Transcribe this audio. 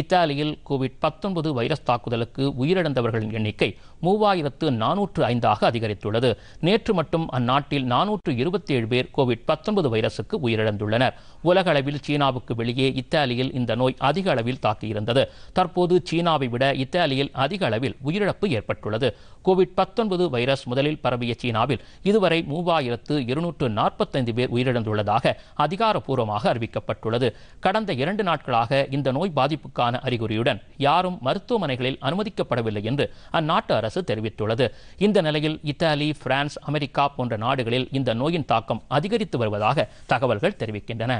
இத்தாலியில் கோவிட் பத்தொன்பது வைரஸ் தாக்குதலுக்கு உயிரிழந்தவர்களின் எண்ணிக்கை மூவாயிரத்து நானூற்று ஐந்தாக அதிகரித்துள்ளது நேற்று மட்டும் அந்நாட்டில் நானூற்று இருபத்தி ஏழு பேர் கோவிட் பத்தொன்பது வைரசுக்கு உயிரிழந்துள்ளனர் உலக அளவில் சீனாவுக்கு வெளியே இத்தாலியில் இந்த நோய் அதிக அளவில் தாக்கியிருந்தது தற்போது சீனாவை விட இத்தாலியில் அதிக அளவில் உயிரிழப்பு ஏற்பட்டுள்ளது கோவிட் பத்தொன்பது வைரஸ் முதலில் பரவிய சீனாவில் இதுவரை மூவாயிரத்து இருநூற்று நாற்பத்தைந்து பேர் உயிரிழந்துள்ளதாக அதிகாரப்பூர்வமாக அறிவிக்கப்பட்டுள்ளது கடந்த இரண்டு நாட்களாக இந்த நோய் பாதிப்புக்கு பாதிப்புக்கான அறிகுறியுடன் யாரும் மருத்துவமனைகளில் அனுமதிக்கப்படவில்லை என்று அந்நாட்டு அரசு தெரிவித்துள்ளது இந்த நிலையில் இத்தாலி பிரான்ஸ் அமெரிக்கா போன்ற நாடுகளில் இந்த நோயின் தாக்கம் அதிகரித்து வருவதாக தகவல்கள் தெரிவிக்கின்றன